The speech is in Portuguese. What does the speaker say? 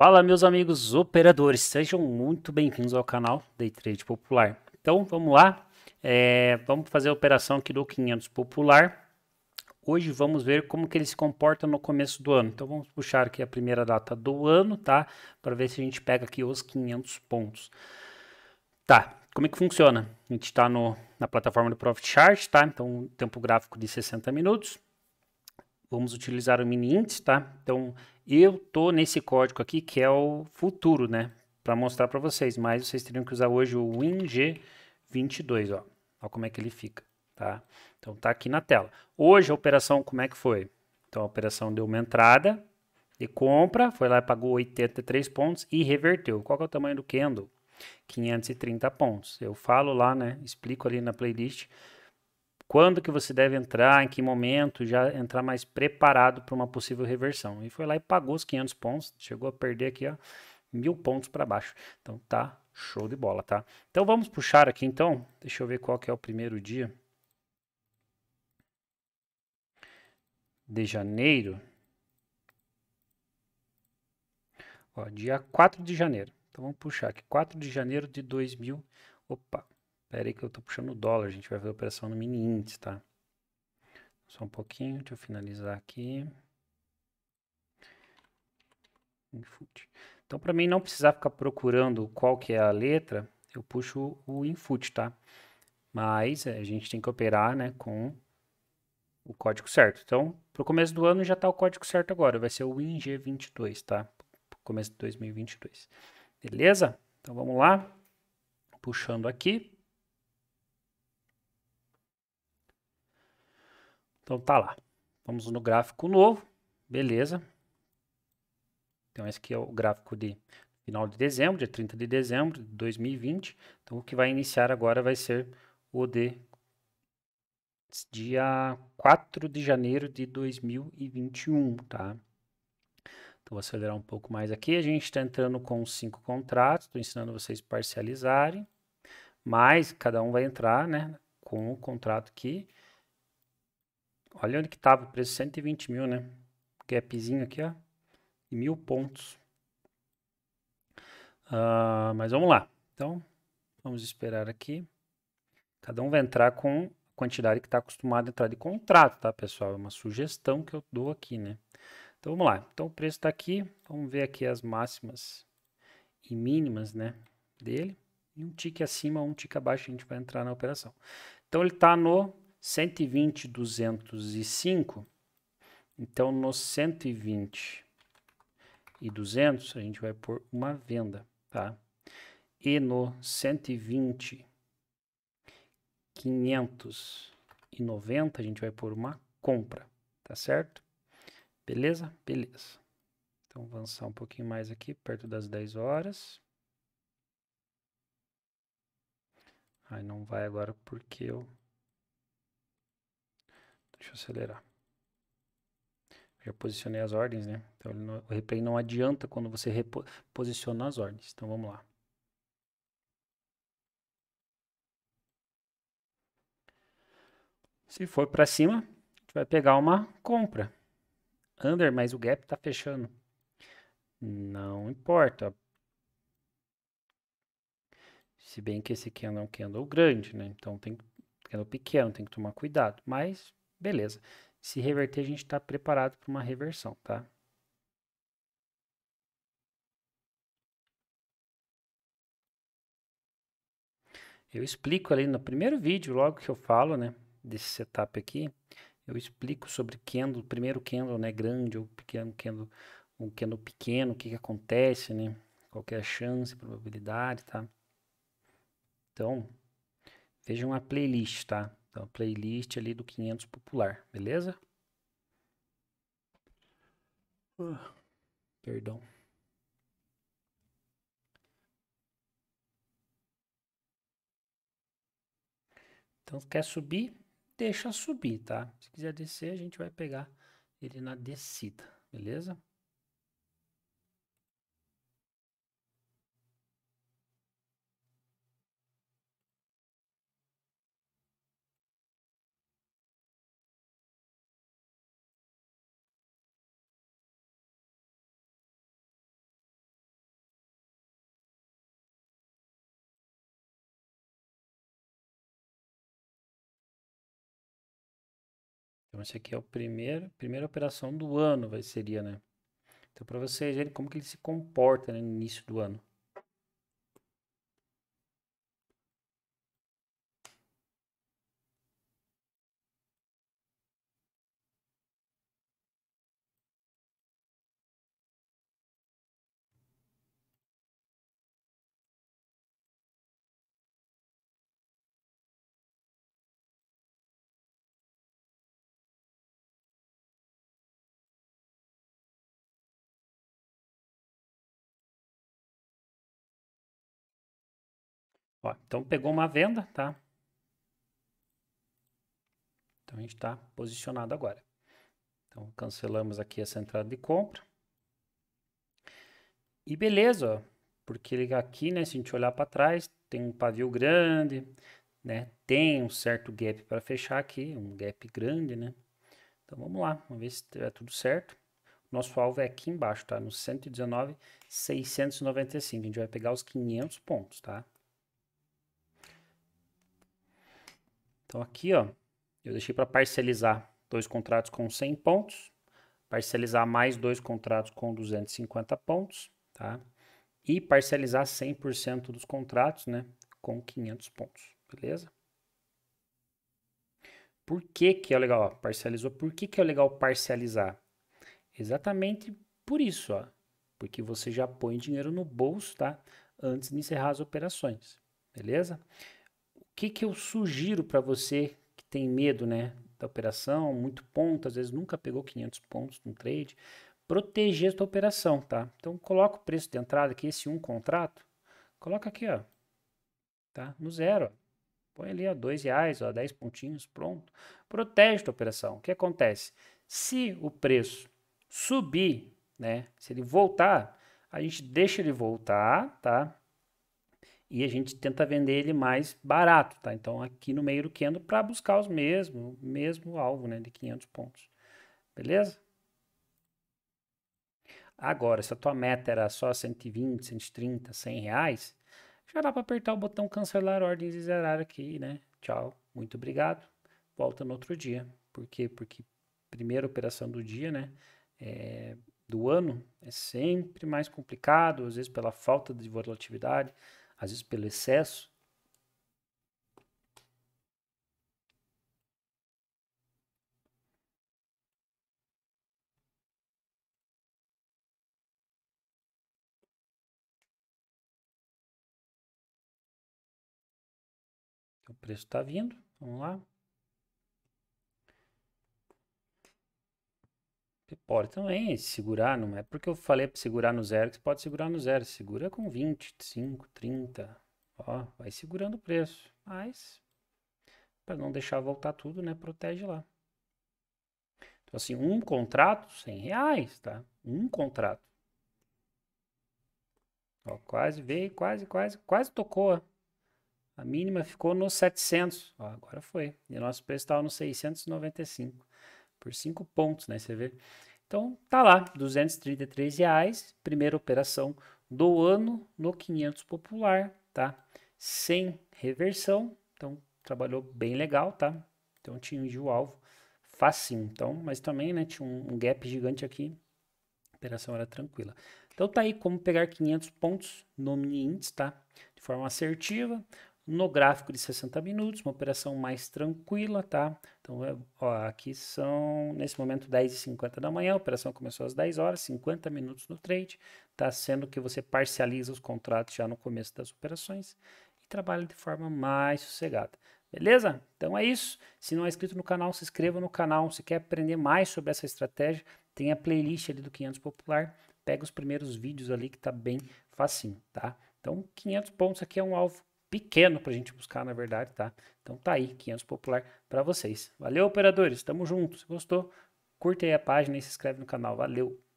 Fala, meus amigos operadores, sejam muito bem-vindos ao canal Day Trade Popular. Então, vamos lá, é, vamos fazer a operação aqui do 500 Popular. Hoje vamos ver como que ele se comporta no começo do ano. Então, vamos puxar aqui a primeira data do ano, tá? Para ver se a gente pega aqui os 500 pontos. Tá, como é que funciona? A gente está na plataforma do Profit Chart, tá? Então, tempo gráfico de 60 minutos. Vamos utilizar o mini índice, tá? Então, eu tô nesse código aqui que é o futuro, né? Para mostrar para vocês, mas vocês teriam que usar hoje o WinG22, ó. Olha como é que ele fica, tá? Então tá aqui na tela. Hoje a operação como é que foi? Então a operação deu uma entrada de compra, foi lá e pagou 83 pontos e reverteu. Qual é o tamanho do candle? 530 pontos. Eu falo lá, né? Explico ali na playlist quando que você deve entrar, em que momento, já entrar mais preparado para uma possível reversão. E foi lá e pagou os 500 pontos, chegou a perder aqui, ó, mil pontos para baixo. Então tá show de bola, tá? Então vamos puxar aqui então, deixa eu ver qual que é o primeiro dia de janeiro. Ó, dia 4 de janeiro. Então vamos puxar aqui, 4 de janeiro de 2000, opa, Pera aí que eu tô puxando o dólar, a gente vai fazer a operação no mini índice, tá? Só um pouquinho, deixa eu finalizar aqui. Então, para mim não precisar ficar procurando qual que é a letra, eu puxo o input, tá? Mas é, a gente tem que operar, né, com o código certo. Então, para o começo do ano já está o código certo agora, vai ser o ING22, tá? Pro começo de 2022. Beleza? Então, vamos lá. Puxando aqui. Então tá lá. Vamos no gráfico novo, beleza. Então esse aqui é o gráfico de final de dezembro, dia 30 de dezembro de 2020. Então o que vai iniciar agora vai ser o de dia 4 de janeiro de 2021, tá? Então vou acelerar um pouco mais aqui. A gente está entrando com cinco contratos, estou ensinando vocês parcializarem, mas cada um vai entrar, né, com o contrato que Olha onde que estava o preço, 120 mil, né? Gapzinho aqui, ó, e mil pontos. Uh, mas vamos lá. Então, vamos esperar aqui. Cada um vai entrar com a quantidade que está acostumado a entrar de contrato, tá, pessoal? É uma sugestão que eu dou aqui, né? Então, vamos lá. Então, o preço está aqui. Vamos ver aqui as máximas e mínimas, né, dele. E um tique acima, um tique abaixo, a gente vai entrar na operação. Então, ele está no 120, 205. Então, no 120 e 200, a gente vai pôr uma venda, tá? E no 120, 590, a gente vai pôr uma compra, tá certo? Beleza? Beleza. Então, avançar um pouquinho mais aqui, perto das 10 horas. Aí não vai agora porque eu Deixa eu acelerar. Já posicionei as ordens, né? Então não, o replay não adianta quando você reposiciona as ordens. Então vamos lá. Se for para cima, a gente vai pegar uma compra. Under, mas o gap está fechando. Não importa. Se bem que esse candle é um candle grande, né? Então tem candle pequeno, tem que tomar cuidado. Mas Beleza. Se reverter, a gente está preparado para uma reversão, tá? Eu explico ali no primeiro vídeo, logo que eu falo, né, desse setup aqui, eu explico sobre candle, primeiro candle, né, grande ou pequeno candle, um candle pequeno, o que que acontece, né, qual é a chance, probabilidade, tá? Então, vejam a playlist, tá? Então, playlist ali do 500 popular, beleza? Uh, perdão. Então, quer subir? Deixa subir, tá? Se quiser descer, a gente vai pegar ele na descida, beleza? Então, esse aqui é o primeiro, primeira operação do ano, vai, seria, né? Então, para vocês verem como que ele se comporta né, no início do ano. Ó, então pegou uma venda, tá? Então a gente está posicionado agora. Então cancelamos aqui essa entrada de compra. E beleza, ó, porque aqui, né, se a gente olhar para trás, tem um pavio grande, né? Tem um certo gap para fechar aqui, um gap grande, né? Então vamos lá, vamos ver se é tudo certo. Nosso alvo é aqui embaixo, tá? No 119,695. A gente vai pegar os 500 pontos, tá? Então aqui, ó, eu deixei para parcelizar dois contratos com 100 pontos, parcelizar mais dois contratos com 250 pontos, tá? E parcelizar 100% dos contratos, né, com 500 pontos, beleza? Por que que é legal, ó, Por que que é legal parcializar? Exatamente por isso, ó, porque você já põe dinheiro no bolso, tá? Antes de encerrar as operações, beleza? que, que eu sugiro para você que tem medo né, da operação, muito ponto, às vezes nunca pegou 500 pontos no trade, proteger a sua operação, tá? Então, coloca o preço de entrada aqui, esse um contrato, coloca aqui, ó, tá? No zero, põe ali, ó, dois reais, ó, 10 pontinhos, pronto. Protege a operação. O que acontece? Se o preço subir, né, se ele voltar, a gente deixa ele voltar, tá? e a gente tenta vender ele mais barato, tá? Então aqui no meio do candle para buscar os mesmos, mesmo alvo, né, de 500 pontos. Beleza? Agora, se a tua meta era só 120, 130, 100 reais, já dá para apertar o botão cancelar ordens e zerar aqui, né? Tchau, muito obrigado. Volta no outro dia. Por quê? Porque primeira operação do dia, né? É, do ano é sempre mais complicado, às vezes pela falta de volatilidade, às vezes pelo excesso, O preço está vindo, vamos lá. Você pode também segurar, não é porque eu falei para segurar no zero que você pode segurar no zero. Segura com 25, 30. Ó, vai segurando o preço. Mas, para não deixar voltar tudo, né? Protege lá. Então, assim, um contrato, 100 reais, tá? Um contrato. Ó, quase veio, quase, quase, quase tocou. Ó. A mínima ficou nos 700. Ó, agora foi. E o nosso preço estava nos 695 por 5 pontos, né? Você vê? Então, tá lá, R$ reais, primeira operação do ano no 500 popular, tá? Sem reversão, então trabalhou bem legal, tá? Então tinha o alvo facinho, então, mas também, né, tinha um, um gap gigante aqui, a operação era tranquila. Então tá aí como pegar 500 pontos no mini índice, tá? De forma assertiva, no gráfico de 60 minutos, uma operação mais tranquila, tá? Então, é, ó, aqui são, nesse momento, 10h50 da manhã, a operação começou às 10 horas, 50 minutos no trade, tá? Sendo que você parcializa os contratos já no começo das operações e trabalha de forma mais sossegada. Beleza? Então é isso. Se não é inscrito no canal, se inscreva no canal. Se quer aprender mais sobre essa estratégia, tem a playlist ali do 500 Popular. Pega os primeiros vídeos ali que tá bem facinho, tá? Então, 500 pontos aqui é um alvo pequeno para a gente buscar, na verdade, tá? Então tá aí, 500 popular para vocês. Valeu, operadores, tamo junto. Se gostou, curte aí a página e se inscreve no canal. Valeu!